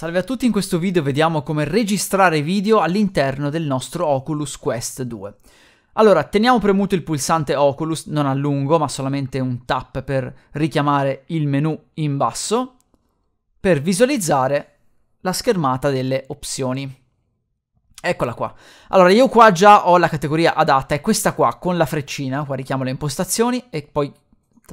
Salve a tutti, in questo video vediamo come registrare video all'interno del nostro Oculus Quest 2. Allora, teniamo premuto il pulsante Oculus, non a lungo, ma solamente un tap per richiamare il menu in basso, per visualizzare la schermata delle opzioni. Eccola qua. Allora, io qua già ho la categoria adatta, è questa qua, con la freccina, qua richiamo le impostazioni e poi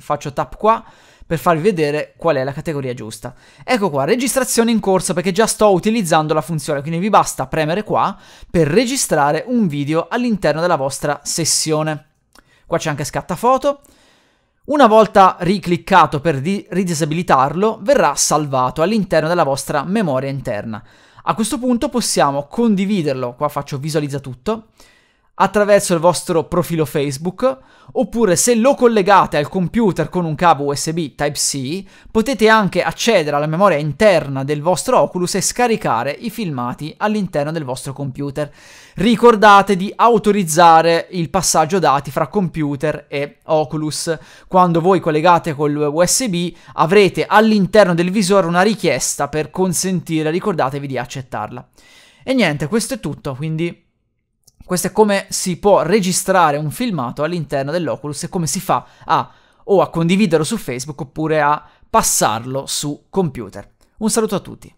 faccio tap qua, per farvi vedere qual è la categoria giusta. Ecco qua, registrazione in corso perché già sto utilizzando la funzione, quindi vi basta premere qua per registrare un video all'interno della vostra sessione. Qua c'è anche scatta foto. Una volta ricliccato per di- ridisabilitarlo, verrà salvato all'interno della vostra memoria interna. A questo punto possiamo condividerlo, qua faccio visualizza tutto, attraverso il vostro profilo Facebook, oppure se lo collegate al computer con un cavo USB Type-C, potete anche accedere alla memoria interna del vostro Oculus e scaricare i filmati all'interno del vostro computer. Ricordate di autorizzare il passaggio dati fra computer e Oculus. Quando voi collegate col USB avrete all'interno del visore una richiesta per consentire, ricordatevi di accettarla. E niente, questo è tutto, quindi questo è come si può registrare un filmato all'interno dell'Oculus e come si fa a o a condividerlo su Facebook oppure a passarlo su computer. Un saluto a tutti.